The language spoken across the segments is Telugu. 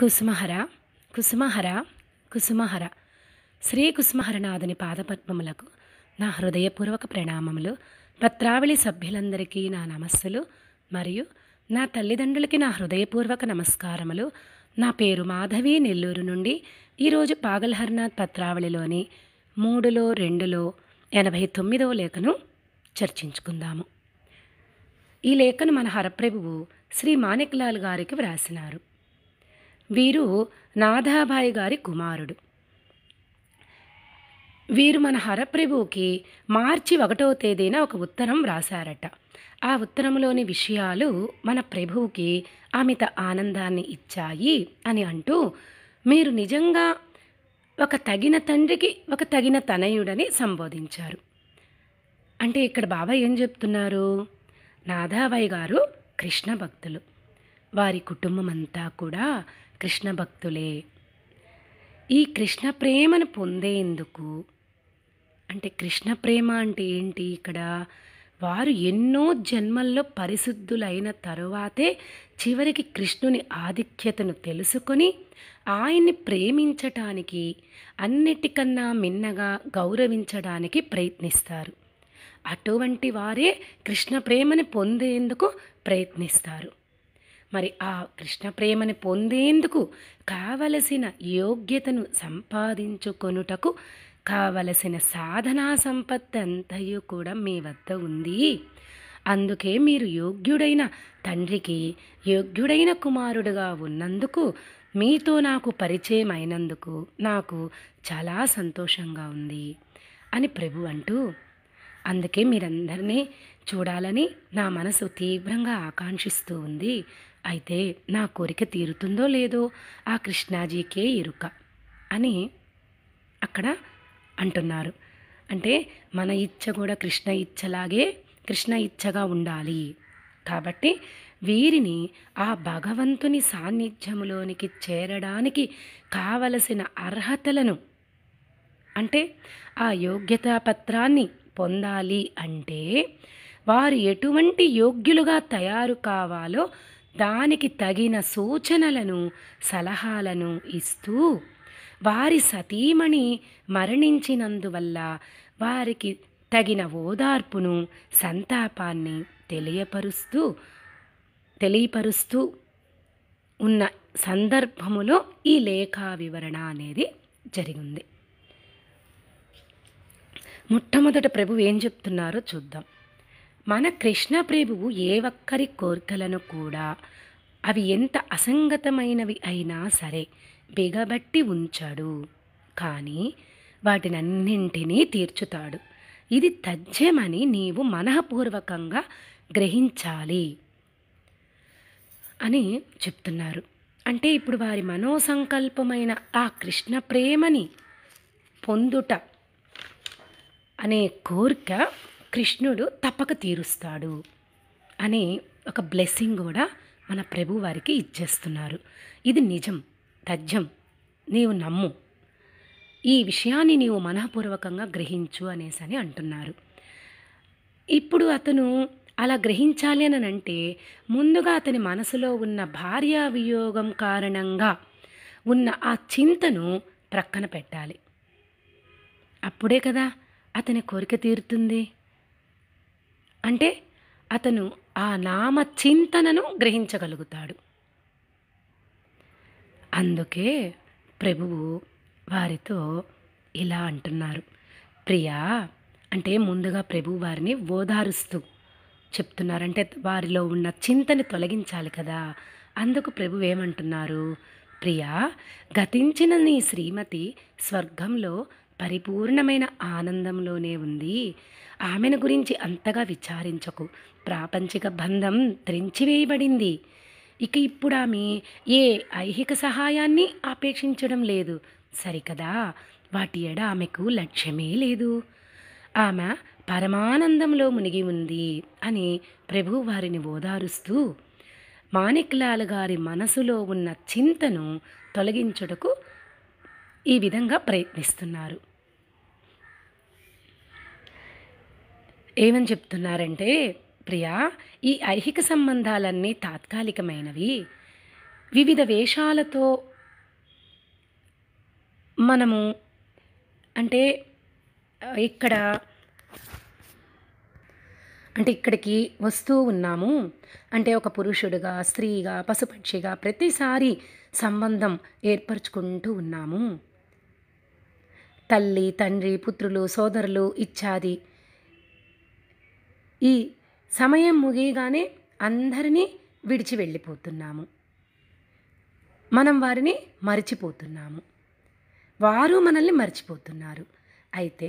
కుసుమహర కుసుమహర కుసుమహర శ్రీ కుసుమహరనాథుని పాదపద్మములకు నా హృదయపూర్వక ప్రణామములు పత్రావళి సభ్యులందరికీ నా నమస్సులు మరియు నా తల్లిదండ్రులకి నా హృదయపూర్వక నమస్కారములు నా పేరు మాధవి నెల్లూరు నుండి ఈరోజు పాగల్హర్నాథ్ పత్రావళిలోని మూడులో రెండులో ఎనభై తొమ్మిదో లేఖను చర్చించుకుందాము ఈ లేఖను మన హరప్రభువు శ్రీ మాణిక్లాల్ గారికి వ్రాసినారు వీరు నాథాబాయి గారి కుమారుడు వీరు మన హరప్రభువుకి మార్చి ఒకటో తేదీన ఒక ఉత్తరం రాశారట ఆ ఉత్తరంలోని విషయాలు మన ప్రభువుకి అమిత ఆనందాన్ని ఇచ్చాయి అని అంటూ మీరు నిజంగా ఒక తగిన తండ్రికి ఒక తగిన తనయుడని సంబోధించారు అంటే ఇక్కడ బాబా ఏం చెప్తున్నారు నాదాబాయి గారు కృష్ణ భక్తులు వారి కుటుంబం అంతా కూడా కృష్ణ భక్తులే ఈ కృష్ణ ప్రేమను పొందేందుకు అంటే కృష్ణ ప్రేమ అంటే ఏంటి ఇక్కడ వారు ఎన్నో జన్మల్లో పరిశుద్ధులైన తరువాతే చివరికి కృష్ణుని ఆధిక్యతను తెలుసుకొని ఆయన్ని ప్రేమించటానికి అన్నిటికన్నా మిన్నగా గౌరవించడానికి ప్రయత్నిస్తారు అటువంటి వారే కృష్ణ ప్రేమను పొందేందుకు ప్రయత్నిస్తారు మరి ఆ కృష్ణ ప్రేమని పొందేందుకు కావలసిన యోగ్యతను సంపాదించుకొనుటకు కావలసిన సాధనా సంపత్తి అంతయు కూడా మీ వద్ద ఉంది అందుకే మీరు యోగ్యుడైన తండ్రికి యోగ్యుడైన కుమారుడుగా ఉన్నందుకు మీతో నాకు పరిచయం అయినందుకు నాకు చాలా సంతోషంగా ఉంది అని ప్రభు అంటూ అందుకే మీరందరినీ చూడాలని నా మనసు తీవ్రంగా ఆకాంక్షిస్తూ ఉంది అయితే నా కోరిక తీరుతుందో లేదో ఆ కృష్ణాజీకే ఇరుక అని అక్కడ అంటున్నారు అంటే మన ఇచ్చ కూడా కృష్ణ ఇచ్చలాగే కృష్ణ ఇచ్చగా ఉండాలి కాబట్టి వీరిని ఆ భగవంతుని సాన్నిధ్యములోనికి చేరడానికి కావలసిన అర్హతలను అంటే ఆ యోగ్యతా పత్రాన్ని పొందాలి అంటే వారు ఎటువంటి యోగ్యులుగా తయారు కావాలో దానికి తగిన సూచనలను సలహాలను ఇస్తూ వారి సతీమణి మరణించినందువల్ల వారికి తగిన ఓదార్పును సంతాపాన్ని తెలియపరుస్తూ తెలియపరుస్తూ ఉన్న సందర్భములో ఈ లేఖా వివరణ అనేది జరిగింది మొట్టమొదట ప్రభు ఏం చెప్తున్నారో చూద్దాం మన కృష్ణ ప్రభువు ఏ ఒక్కరి కోరికలను కూడా అవి ఎంత అసంగతమైనవి అయినా సరే బిగబట్టి ఉంచాడు కానీ వాటినన్నింటినీ తీర్చుతాడు ఇది తథ్యమని నీవు మనఃపూర్వకంగా గ్రహించాలి అని చెప్తున్నారు అంటే ఇప్పుడు వారి మనోసంకల్పమైన ఆ కృష్ణ ప్రేమని పొందుట అనే కోరిక కృష్ణుడు తప్పక తీరుస్తాడు అనే ఒక బ్లెస్సింగ్ కూడా మన ప్రభు వారికి ఇచ్చేస్తున్నారు ఇది నిజం తథ్యం నీవు నమ్ము ఈ విషయాన్ని నీవు మనఃపూర్వకంగా గ్రహించు అనేసి అని అంటున్నారు ఇప్పుడు అతను అలా గ్రహించాలి అని అంటే ముందుగా అతని మనసులో ఉన్న భార్యా వియోగం కారణంగా ఉన్న ఆ చింతను ప్రక్కన పెట్టాలి అప్పుడే కదా అతని కోరిక తీరుతుంది అంటే అతను ఆ నామ చింతనను గ్రహించగలుగుతాడు అందుకే ప్రభువు వారితో ఇలా అంటున్నారు ప్రియా అంటే ముందుగా ప్రభు వారిని ఓదారుస్తూ చెప్తున్నారు అంటే వారిలో ఉన్న చింతని తొలగించాలి కదా అందుకు ప్రభు ఏమంటున్నారు ప్రియా గతించిన నీ శ్రీమతి స్వర్గంలో పరిపూర్ణమైన ఆనందంలోనే ఉంది ఆమెను గురించి అంతగా విచారించకు ప్రాపంచిక బంధం త్రించివేయబడింది ఇక ఇప్పుడు ఆమె ఏ ఐహిక సహాయాన్ని ఆపేక్షించడం లేదు సరికదా వాటి ఎడ ఆమెకు లక్ష్యమే లేదు ఆమె పరమానందంలో మునిగి ఉంది అని ప్రభు వారిని ఓదారుస్తూ మాణిక్లాల్ గారి మనసులో ఉన్న చింతను తొలగించుటకు ఈ విధంగా ప్రయత్నిస్తున్నారు ఏమని చెప్తున్నారంటే ప్రియా ఈ ఐహిక సంబంధాలన్నీ తాత్కాలికమైనవి వివిధ వేషాలతో మనము అంటే ఇక్కడ అంటే ఇక్కడికి వస్తూ ఉన్నాము అంటే ఒక పురుషుడుగా స్త్రీగా పశుపక్షిగా ప్రతిసారి సంబంధం ఏర్పరచుకుంటూ ఉన్నాము తల్లి తండ్రి పుత్రులు సోదరులు ఇచ్చాది ఈ సమయం ముగియగానే అందరినీ విడిచి వెళ్ళిపోతున్నాము మనం వారిని మరిచిపోతున్నాము వారు మనల్ని మరిచిపోతున్నారు అయితే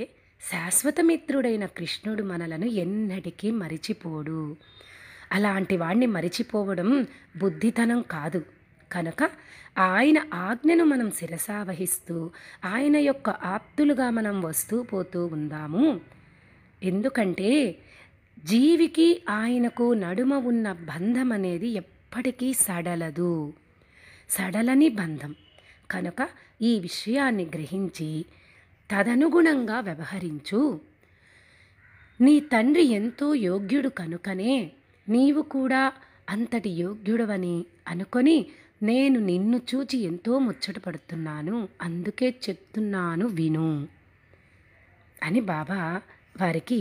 శాశ్వత మిత్రుడైన కృష్ణుడు మనలను ఎన్నటికీ మరిచిపోడు అలాంటి వాణ్ణి మరిచిపోవడం బుద్ధితనం కాదు కనుక ఆయన ఆజ్ఞను మనం శిరసావహిస్తూ ఆయన యొక్క ఆప్తులుగా మనం వస్తూ పోతూ ఉందాము ఎందుకంటే జీవికి ఆయనకు నడుమ ఉన్న బంధం అనేది ఎప్పటికీ సడలదు సడలని బంధం కనుక ఈ విషయాన్ని గ్రహించి తదనుగుణంగా వ్యవహరించు నీ తండ్రి ఎంతో యోగ్యుడు కనుకనే నీవు కూడా అంతటి యోగ్యుడవని అనుకొని నేను నిన్ను చూచి ఎంతో ముచ్చటపడుతున్నాను అందుకే చెప్తున్నాను విను అని బాబా వారికి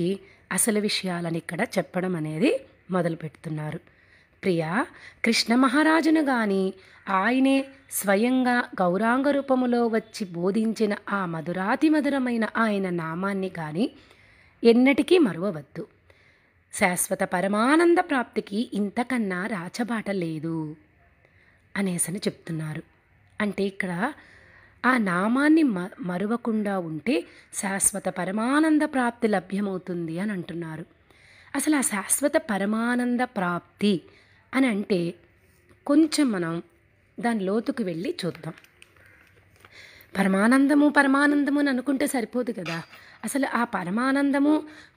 అసలు విషయాలను ఇక్కడ చెప్పడం అనేది మొదలు పెడుతున్నారు ప్రియా కృష్ణ మహారాజును గాని ఆయనే స్వయంగా గౌరాంగ రూపములో వచ్చి బోధించిన ఆ మధురాతి మధురమైన ఆయన నామాన్ని కానీ ఎన్నటికీ మరువవద్దు శాశ్వత పరమానంద ప్రాప్తికి ఇంతకన్నా రాచబాట లేదు అనేసని చెప్తున్నారు అంటే ఇక్కడ ఆ నామాన్ని మ మరువకుండా ఉంటే శాశ్వత పరమానంద ప్రాప్తి లభ్యమవుతుంది అని అంటున్నారు అసలు ఆ శాశ్వత పరమానంద ప్రాప్తి అని అంటే కొంచెం మనం దాని లోతుకు వెళ్ళి చూద్దాం పరమానందము పరమానందము అని అనుకుంటే సరిపోదు కదా అసలు ఆ పరమానందము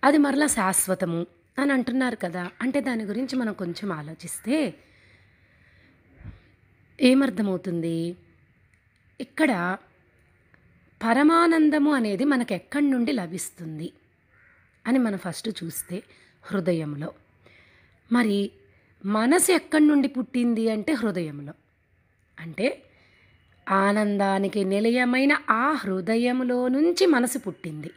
అది మరలా శాశ్వతము అని అంటున్నారు కదా అంటే దాని గురించి మనం కొంచెం ఆలోచిస్తే ఏమర్థమవుతుంది ఇక్కడ పరమానందము అనేది మనకు ఎక్కడి నుండి లభిస్తుంది అని మనం ఫస్ట్ చూస్తే హృదయంలో మరి మనసు ఎక్కడి నుండి పుట్టింది అంటే హృదయంలో అంటే ఆనందానికి నిలయమైన ఆ హృదయంలో నుంచి మనసు పుట్టింది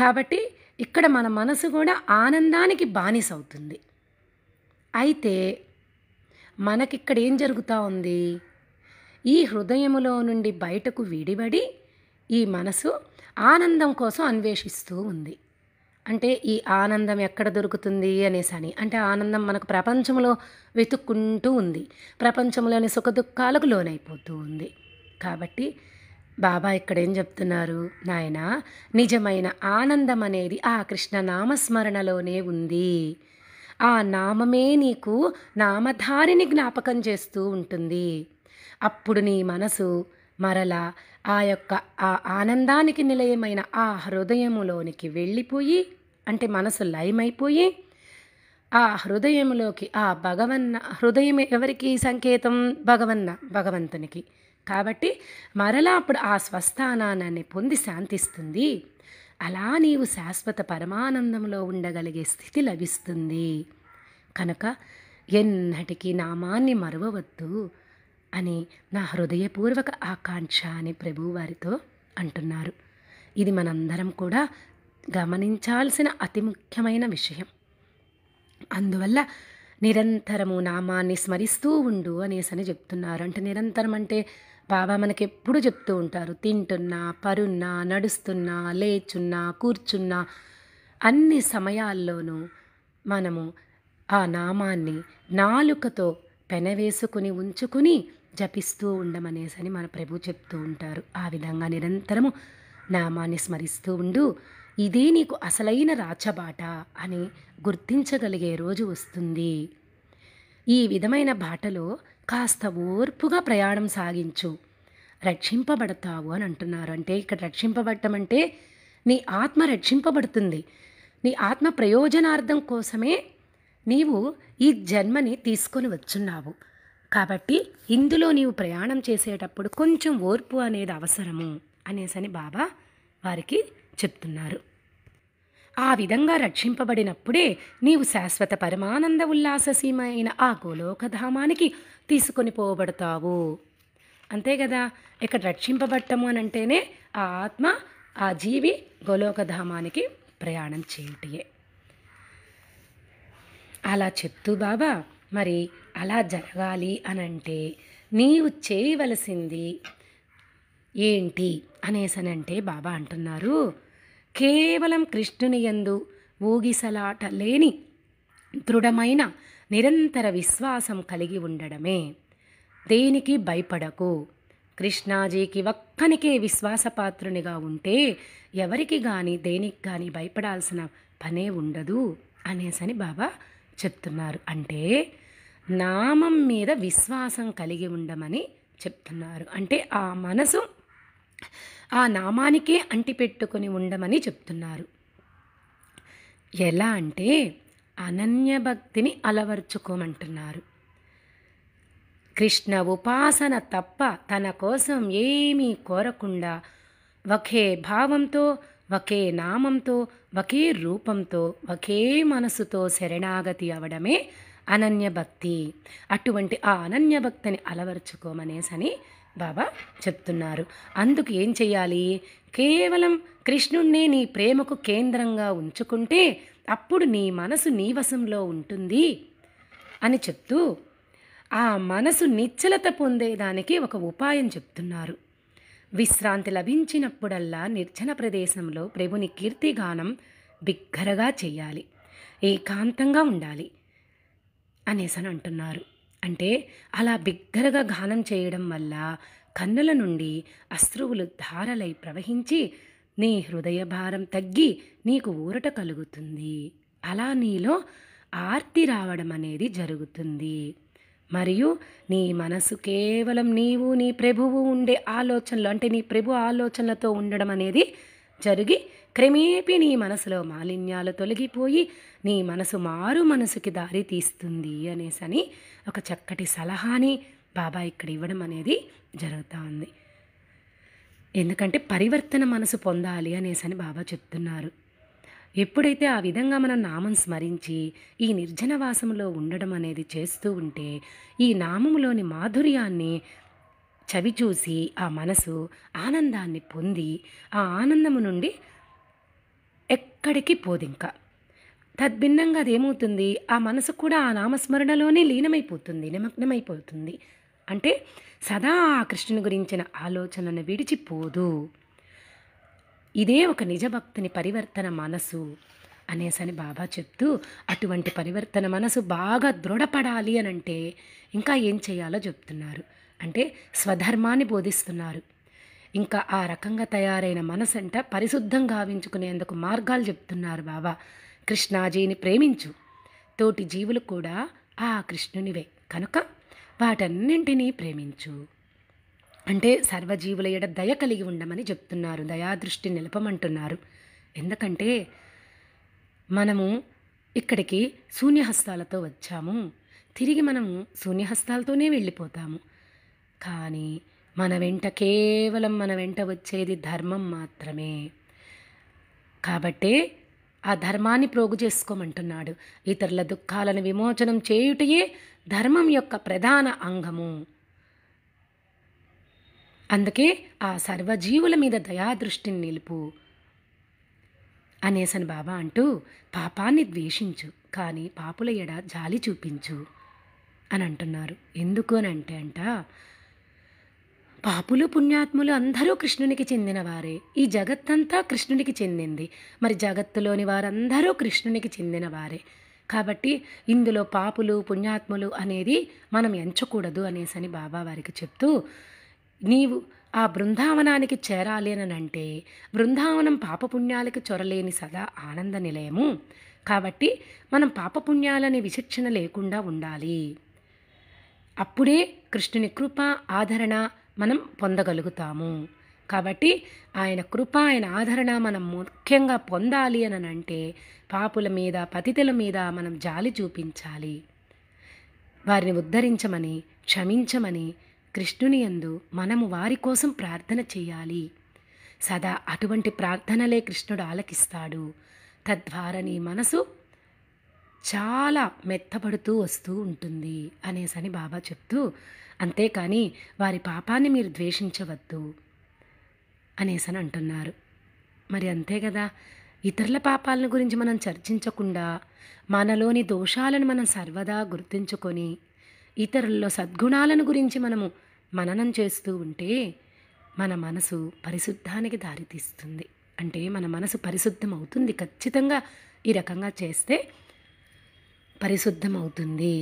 కాబట్టి ఇక్కడ మన మనసు కూడా ఆనందానికి బానిసవుతుంది అయితే మనకిక్కడ ఏం జరుగుతూ ఉంది ఈ హృదయములో నుండి బయటకు విడిబడి ఈ మనసు ఆనందం కోసం అన్వేషిస్తూ ఉంది అంటే ఈ ఆనందం ఎక్కడ దొరుకుతుంది అనేసి అని అంటే ఆనందం మనకు ప్రపంచంలో వెతుక్కుంటూ ఉంది ప్రపంచంలోని సుఖ దుఃఖాలకు లోనైపోతూ ఉంది కాబట్టి బాబా ఇక్కడ ఏం చెప్తున్నారు నాయన నిజమైన ఆనందం అనేది ఆ కృష్ణ నామస్మరణలోనే ఉంది ఆ నామమే నీకు నామధారిని జ్ఞాపకం చేస్తూ ఉంటుంది అప్పుడు నీ మనసు మరలా ఆ యొక్క ఆ ఆనందానికి నిలయమైన ఆ హృదయములోనికి వెళ్ళిపోయి అంటే మనసు లయమైపోయి ఆ హృదయములోకి ఆ భగవన్న హృదయం ఎవరికి సంకేతం భగవన్న భగవంతునికి కాబట్టి మరలా అప్పుడు ఆ స్వస్థానాన్ని పొంది శాంతిస్తుంది అలా నీవు శాశ్వత పరమానందంలో ఉండగలిగే స్థితి లభిస్తుంది కనుక ఎన్నటికీ నామాన్ని మరవవద్దు అని నా హృదయపూర్వక ఆకాంక్ష అని ప్రభువారితో అంటున్నారు ఇది మనందరం కూడా గమనించాల్సిన అతి ముఖ్యమైన విషయం అందువల్ల నిరంతరము నామాన్ని స్మరిస్తూ ఉండు అనేసి అని చెప్తున్నారు అంటే నిరంతరం అంటే బాబా మనకి ఎప్పుడు చెప్తూ ఉంటారు తింటున్నా పరున్నా నడుస్తున్నా లేచున్నా కూర్చున్నా అన్ని సమయాల్లోనూ మనము ఆ నామాన్ని నాలుకతో పెనవేసుకుని ఉంచుకుని జపిస్తూ ఉండమనేసి అని మన ప్రభు చెప్తూ ఉంటారు ఆ విధంగా నిరంతరము నామాన్ని స్మరిస్తూ ఉండు ఇదే నీకు అసలైన రాచబాట అని గుర్తించగలిగే రోజు వస్తుంది ఈ విధమైన బాటలో కాస్త ఓర్పుగా ప్రయాణం సాగించు రక్షింపబడతావు అని అంటున్నారు అంటే ఇక్కడ రక్షింపబడటం అంటే నీ ఆత్మ రక్షింపబడుతుంది నీ ఆత్మ ప్రయోజనార్థం కోసమే నీవు ఈ జన్మని తీసుకొని వచ్చున్నావు కాబట్టి ఇందులో నీవు ప్రయాణం చేసేటప్పుడు కొంచెం ఓర్పు అనేది అవసరము అనేసని బాబా వారికి చెప్తున్నారు ఆ విధంగా రక్షింపబడినప్పుడే నీవు శాశ్వత పరమానంద ఉల్లాససీమైన ఆ గోలోకధామానికి తీసుకొని పోబడతావు అంతే కదా ఇక్కడ రక్షింపబట్టము అని అంటేనే ఆ ఆత్మ ఆ జీవి గోలోకధామానికి ప్రయాణం చేయటే అలా చెప్తూ బాబా మరి అలా జరగాలి అని అంటే నీవు చేయవలసింది ఏంటి అనేసనంటే బాబా అంటున్నారు కేవలం కృష్ణుని యందు ఊగిసలాట లేని దృఢమైన నిరంతర విశ్వాసం కలిగి ఉండడమే దేనికి భయపడకు కృష్ణాజీకి ఒక్కనికే విశ్వాసపాత్రునిగా ఉంటే ఎవరికి కానీ దేనికి కానీ భయపడాల్సిన పనే ఉండదు అనేసని బాబా చెప్తున్నారు అంటే నామం మీద విశ్వాసం కలిగి ఉండమని చెప్తున్నారు అంటే ఆ మనసు ఆ నామానికే అంటిపెట్టుకుని ఉండమని చెప్తున్నారు ఎలా అంటే అనన్యభక్తిని అలవర్చుకోమంటున్నారు కృష్ణ ఉపాసన తప్ప తన కోసం ఏమీ కోరకుండా ఒకే భావంతో ఒకే నామంతో ఒకే రూపంతో ఒకే మనసుతో శరణాగతి అవడమే అనన్యభక్తి అటువంటి ఆ అనన్యభక్తిని అలవరుచుకోమనేసని బాబా చెప్తున్నారు అందుకు ఏం చేయాలి కేవలం కృష్ణుణ్ణే నీ ప్రేమకు కేంద్రంగా ఉంచుకుంటే అప్పుడు నీ మనసు నీ వశంలో ఉంటుంది అని చెప్తూ ఆ మనసు నిశ్చలత పొందేదానికి ఒక ఉపాయం చెప్తున్నారు విశ్రాంతి లభించినప్పుడల్లా నిర్జన ప్రదేశంలో ప్రభుని కీర్తిగానం బిగ్గరగా చేయాలి ఏకాంతంగా ఉండాలి అనేసి అంటున్నారు అంటే అలా బిగ్గరగా గానం చేయడం వల్ల కన్నుల నుండి అశ్రువులు ధారలై ప్రవహించి నీ హృదయ భారం తగ్గి నీకు ఊరట కలుగుతుంది అలా నీలో ఆర్తి రావడం అనేది జరుగుతుంది మరియు నీ మనసు కేవలం నీవు నీ ప్రభువు ఉండే ఆలోచనలు అంటే నీ ప్రభు ఆలోచనలతో ఉండడం అనేది జరిగి క్రమేపీ నీ మనసులో మాలిన్యాలు తొలగిపోయి నీ మనసు మారు మనసుకి దారి తీస్తుంది అనేసని ఒక చక్కటి సలహాని బాబా ఇక్కడ ఇవ్వడం అనేది జరుగుతూ ఉంది ఎందుకంటే పరివర్తన మనసు పొందాలి అనేసని బాబా చెప్తున్నారు ఎప్పుడైతే ఆ విధంగా మనం నామం స్మరించి ఈ వాసంలో ఉండడం అనేది చేస్తూ ఉంటే ఈ నామములోని మాధుర్యాన్ని చవి చూసి ఆ మనసు ఆనందాన్ని పొంది ఆ ఆనందము నుండి ఎక్కడికి పోదింక తద్భిన్నంగా అదేమవుతుంది ఆ మనసు కూడా ఆ నామస్మరణలోనే లీనమైపోతుంది నిమగ్నమైపోతుంది అంటే సదా ఆ కృష్ణుని గురించిన ఆలోచనను విడిచిపోదు ఇదే ఒక నిజభక్తిని పరివర్తన మనసు అనేసని బాబా చెప్తూ అటువంటి పరివర్తన మనసు బాగా దృఢపడాలి అనంటే ఇంకా ఏం చేయాలో చెప్తున్నారు అంటే స్వధర్మాన్ని బోధిస్తున్నారు ఇంకా ఆ రకంగా తయారైన మనసంట పరిశుద్ధం గావించుకునేందుకు మార్గాలు చెప్తున్నారు బాబా కృష్ణాజీని ప్రేమించు తోటి జీవులు కూడా ఆ కృష్ణునివే కనుక వాటన్నింటినీ ప్రేమించు అంటే సర్వజీవుల ఎడ దయ కలిగి ఉండమని చెప్తున్నారు దయాదృష్టి నిలపమంటున్నారు ఎందుకంటే మనము ఇక్కడికి శూన్యహస్తాలతో వచ్చాము తిరిగి మనము శూన్యహస్తాలతోనే వెళ్ళిపోతాము కానీ మన వెంట కేవలం మన వెంట వచ్చేది ధర్మం మాత్రమే కాబట్టే ఆ ధర్మాన్ని ప్రోగు చేసుకోమంటున్నాడు ఇతరుల దుఃఖాలను విమోచనం చేయుటయే ధర్మం యొక్క ప్రధాన అంగము అందుకే ఆ సర్వజీవుల మీద దయాదృష్టిని నిలుపు అనేసన్ బాబా అంటూ పాపాన్ని ద్వేషించు కానీ పాపుల ఎడ జాలి చూపించు అని అంటున్నారు ఎందుకు అని అంటే అంట పాపులు పుణ్యాత్ములు అందరూ కృష్ణునికి చెందినవారే ఈ జగత్తంతా కృష్ణునికి చెందింది మరి జగత్తులోని వారందరూ కృష్ణునికి చెందినవారే కాబట్టి ఇందులో పాపులు పుణ్యాత్ములు అనేది మనం ఎంచకూడదు అనేసి అని బాబా వారికి చెప్తూ నీవు ఆ బృందావనానికి చేరాలి అని అంటే బృందావనం పాపపుణ్యాలకు చొరలేని సదా ఆనంద నిలయము కాబట్టి మనం పాపపుణ్యాలని విచక్షణ లేకుండా ఉండాలి అప్పుడే కృష్ణుని కృప ఆదరణ మనం పొందగలుగుతాము కాబట్టి ఆయన కృప ఆయన ఆదరణ మనం ముఖ్యంగా పొందాలి అని అంటే పాపుల మీద పతితుల మీద మనం జాలి చూపించాలి వారిని ఉద్ధరించమని క్షమించమని కృష్ణుని యందు మనము వారి కోసం ప్రార్థన చేయాలి సదా అటువంటి ప్రార్థనలే కృష్ణుడు ఆలకిస్తాడు తద్వారా నీ మనసు చాలా మెత్తపడుతూ వస్తూ ఉంటుంది అనేసని బాబా చెప్తూ అంతేకాని వారి పాపాన్ని మీరు ద్వేషించవద్దు అనేసని అంటున్నారు మరి అంతే కదా ఇతరుల పాపాలను గురించి మనం చర్చించకుండా మనలోని దోషాలను మనం సర్వదా గుర్తించుకొని ఇతరుల్లో సద్గుణాలను గురించి మనము మననం చేస్తూ ఉంటే మన మనసు పరిశుద్ధానికి దారితీస్తుంది అంటే మన మనసు పరిశుద్ధం అవుతుంది ఖచ్చితంగా ఈ రకంగా చేస్తే పరిశుద్ధం అవుతుంది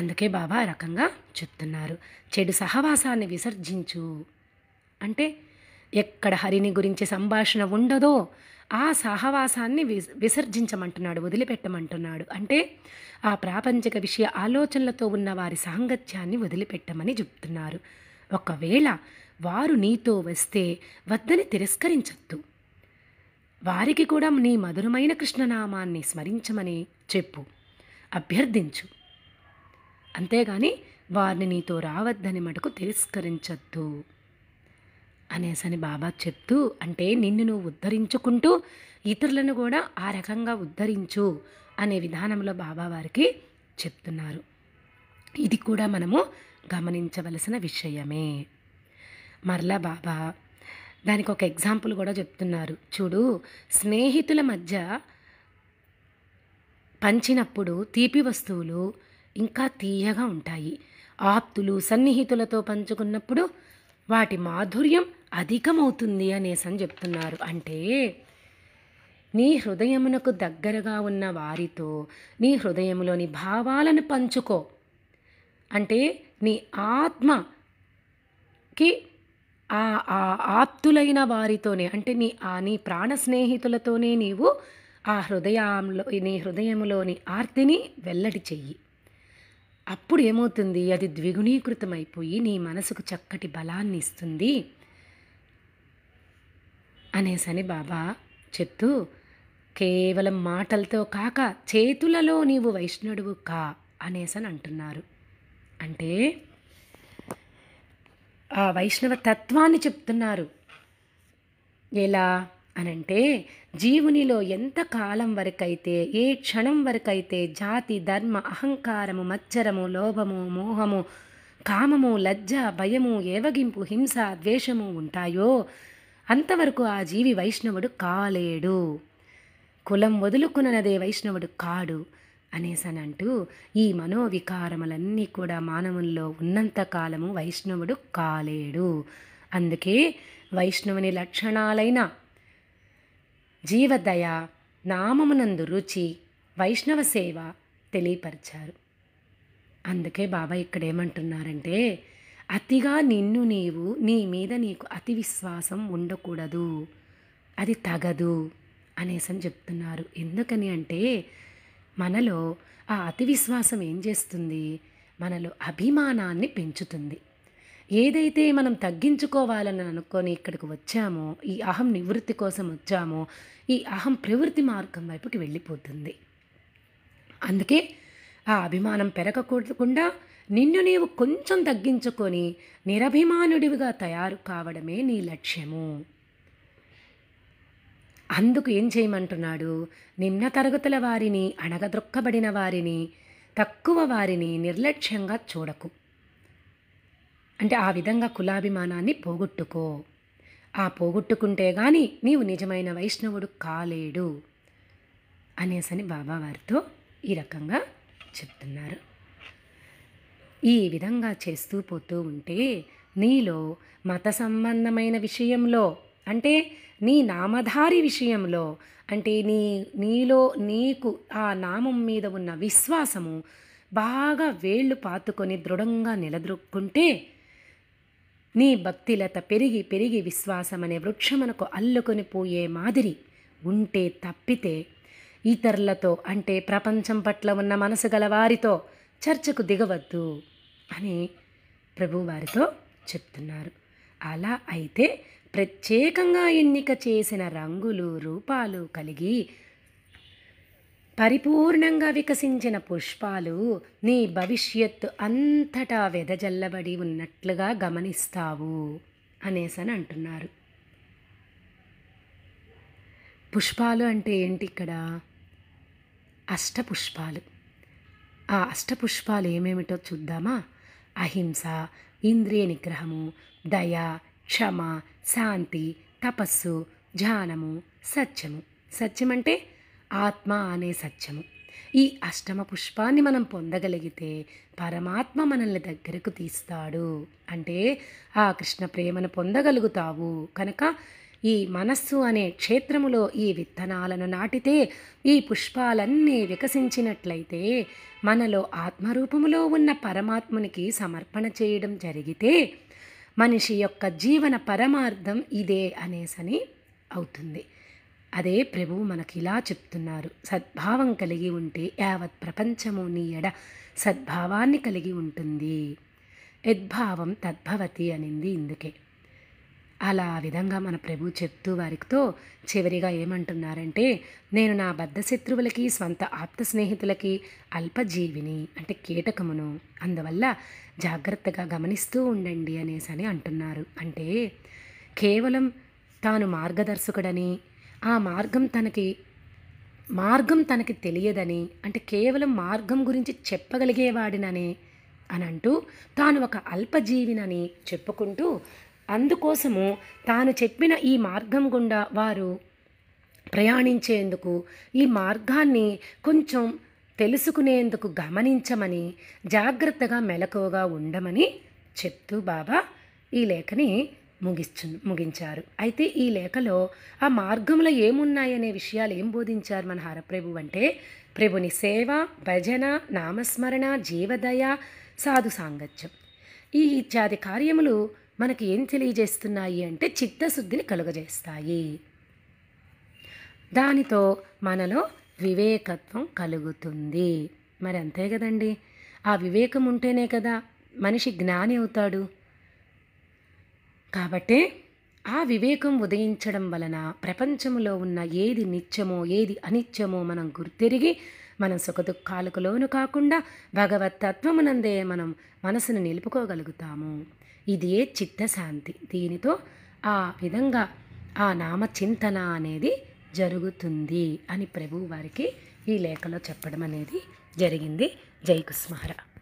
అందుకే బాబా రకంగా చెప్తున్నారు చెడు సహవాసాన్ని విసర్జించు అంటే ఎక్కడ హరిని గురించి సంభాషణ ఉండదో ఆ సహవాసాన్ని విసర్జించమంటున్నాడు వదిలిపెట్టమంటున్నాడు అంటే ఆ ప్రాపంచిక విషయ ఆలోచనలతో ఉన్న వారి సాంగత్యాన్ని వదిలిపెట్టమని చెప్తున్నారు ఒకవేళ వారు నీతో వస్తే వద్దని తిరస్కరించద్దు వారికి కూడా నీ మధురమైన కృష్ణనామాన్ని స్మరించమని చెప్పు అభ్యర్థించు అంతేగాని వారిని నీతో రావద్దని మటుకు తిరస్కరించద్దు అనేసని బాబా చెప్తూ అంటే నిన్ను నువ్వు ఉద్ధరించుకుంటూ ఇతరులను కూడా ఆ రకంగా ఉద్ధరించు అనే విధానంలో బాబా వారికి చెప్తున్నారు ఇది కూడా మనము గమనించవలసిన విషయమే మరలా బాబా దానికి ఒక ఎగ్జాంపుల్ కూడా చెప్తున్నారు చూడు స్నేహితుల మధ్య పంచినప్పుడు తీపి వస్తువులు ఇంకా తీయగా ఉంటాయి ఆప్తులు సన్నిహితులతో పంచుకున్నప్పుడు వాటి మాధుర్యం అధికమవుతుంది అనేసని చెప్తున్నారు అంటే నీ హృదయమునకు దగ్గరగా ఉన్న వారితో నీ హృదయంలోని భావాలను పంచుకో అంటే నీ ఆత్మకి ఆ ఆ ఆప్తులైన వారితోనే అంటే నీ ఆ నీ ప్రాణ స్నేహితులతోనే నీవు ఆ హృదయంలో నీ హృదయంలోని ఆర్తిని వెల్లడి చెయ్యి అప్పుడు ఏమవుతుంది అది ద్విగుణీకృతమైపోయి నీ మనసుకు చక్కటి బలాన్ని ఇస్తుంది అనేసని బాబా చెప్తూ కేవలం మాటలతో కాక చేతులలో నీవు వైష్ణవుడు కా అనేసని అంటున్నారు అంటే ఆ వైష్ణవ తత్వాన్ని చెప్తున్నారు ఎలా అనంటే జీవునిలో ఎంత కాలం వరకైతే ఏ క్షణం వరకైతే జాతి ధర్మ అహంకారము మచ్చరము లోభము మోహము కామము లజ్జ భయము ఏవగింపు హింస ద్వేషము ఉంటాయో అంతవరకు ఆ జీవి వైష్ణవుడు కాలేడు కులం వదులుకున్నదే వైష్ణవుడు కాడు అనేసనంటూ ఈ మనోవికారములన్నీ కూడా మానవుల్లో ఉన్నంతకాలము వైష్ణవుడు కాలేడు అందుకే వైష్ణవుని లక్షణాలైన జీవదయ నామమునందు రుచి వైష్ణవ సేవ తెలియపరిచారు అందుకే బాబా ఇక్కడ ఏమంటున్నారంటే అతిగా నిన్ను నీవు నీ మీద నీకు అతి విశ్వాసం ఉండకూడదు అది తగదు అనేసి అని చెప్తున్నారు ఎందుకని అంటే మనలో ఆ అతి విశ్వాసం ఏం చేస్తుంది మనలో అభిమానాన్ని పెంచుతుంది ఏదైతే మనం తగ్గించుకోవాలని అనుకొని ఇక్కడికి వచ్చామో ఈ అహం నివృత్తి కోసం వచ్చామో ఈ అహం ప్రవృత్తి మార్గం వైపుకి వెళ్ళిపోతుంది అందుకే ఆ అభిమానం పెరగకూడకుండా నిన్ను నీవు కొంచెం తగ్గించుకొని నిరభిమానుడివిగా తయారు కావడమే నీ లక్ష్యము అందుకు ఏం చేయమంటున్నాడు నిన్న తరగతుల వారిని అణగద్రొక్కబడిన వారిని తక్కువ వారిని నిర్లక్ష్యంగా చూడకు అంటే ఆ విధంగా కులాభిమానాన్ని పోగొట్టుకో ఆ పోగొట్టుకుంటే గాని నీవు నిజమైన వైష్ణవుడు కాలేడు అనేసని బాబావారితో ఈ రకంగా చెప్తున్నారు ఈ విధంగా చేస్తూ పోతూ ఉంటే నీలో మత సంబంధమైన విషయంలో అంటే నీ నామధారి విషయంలో అంటే నీ నీలో నీకు ఆ నామం మీద ఉన్న విశ్వాసము బాగా వేళ్ళు పాతుకొని దృఢంగా నిలదొక్కుంటే నీ భక్తిలత పెరిగి పెరిగి విశ్వాసమనే వృక్షమునకు అల్లుకొని పోయే మాదిరి ఉంటే తప్పితే ఇతరులతో అంటే ప్రపంచం పట్ల ఉన్న మనసు గల వారితో చర్చకు దిగవద్దు అని ప్రభువారితో చెప్తున్నారు అలా అయితే ప్రత్యేకంగా ఎన్నిక చేసిన రంగులు రూపాలు కలిగి పరిపూర్ణంగా వికసించిన పుష్పాలు నీ భవిష్యత్తు అంతటా వెదజల్లబడి ఉన్నట్లుగా గమనిస్తావు అనేసని అంటున్నారు పుష్పాలు అంటే ఏంటి ఇక్కడ అష్టపుష్పాలు ఆ అష్టపుష్పాలు ఏమేమిటో చూద్దామా అహింస ఇంద్రియ నిగ్రహము దయ క్షమ శాంతి తపస్సు ధ్యానము సత్యము సత్యం అంటే ఆత్మ అనే సత్యము ఈ అష్టమ పుష్పాన్ని మనం పొందగలిగితే పరమాత్మ మనల్ని దగ్గరకు తీస్తాడు అంటే ఆ కృష్ణ ప్రేమను పొందగలుగుతావు కనుక ఈ మనస్సు అనే క్షేత్రములో ఈ విత్తనాలను నాటితే ఈ పుష్పాలన్నీ వికసించినట్లయితే మనలో ఆత్మరూపములో ఉన్న పరమాత్మనికి సమర్పణ చేయడం జరిగితే మనిషి యొక్క జీవన పరమార్థం ఇదే అనేసని అవుతుంది అదే ప్రభువు మనకిలా చెప్తున్నారు సద్భావం కలిగి ఉంటే యావత్ ప్రపంచము నీ ఎడ సద్భావాన్ని కలిగి ఉంటుంది యద్భావం తద్భవతి అనింది ఇందుకే అలా విధంగా మన ప్రభు చెప్తూ వారితో చివరిగా ఏమంటున్నారంటే నేను నా బద్ధ శత్రువులకి స్వంత ఆప్త స్నేహితులకి అల్పజీవిని అంటే కీటకమును అందువల్ల జాగ్రత్తగా గమనిస్తూ ఉండండి అనేసి అని అంటున్నారు అంటే కేవలం తాను మార్గదర్శకుడని ఆ మార్గం తనకి మార్గం తనకి తెలియదని అంటే కేవలం మార్గం గురించి చెప్పగలిగేవాడిననే అని అంటూ తాను ఒక అల్పజీవినని చెప్పుకుంటూ అందుకోసము తాను చెప్పిన ఈ మార్గం గుండా వారు ప్రయాణించేందుకు ఈ మార్గాన్ని కొంచెం తెలుసుకునేందుకు గమనించమని జాగ్రత్తగా మెలకువగా ఉండమని చెప్తూ బాబా ఈ లేఖని ముగించు ముగించారు అయితే ఈ లేఖలో ఆ మార్గంలో ఏమున్నాయనే విషయాలు ఏం బోధించారు మన హరప్రభు అంటే ప్రభుని సేవ భజన నామస్మరణ జీవదయ సాధు సాంగత్యం ఈ ఇత్యాది కార్యములు మనకి ఏం తెలియజేస్తున్నాయి అంటే చిత్తశుద్ధిని కలుగజేస్తాయి దానితో మనలో వివేకత్వం కలుగుతుంది మరి అంతే కదండి ఆ వివేకం ఉంటేనే కదా మనిషి జ్ఞాని అవుతాడు కాబట్టి ఆ వివేకం ఉదయించడం వలన ప్రపంచంలో ఉన్న ఏది నిత్యమో ఏది అనిత్యమో మనం గుర్తిరిగి మన సుఖదుఖాలకు లోను కాకుండా భగవతత్వమునందే మనం మనసును నిలుపుకోగలుగుతాము ఇదే చిత్తశాంతి దీనితో ఆ విధంగా ఆ నామచింతన అనేది జరుగుతుంది అని ప్రభువు వారికి ఈ లేఖలో చెప్పడం అనేది జరిగింది జై కుస్మహరా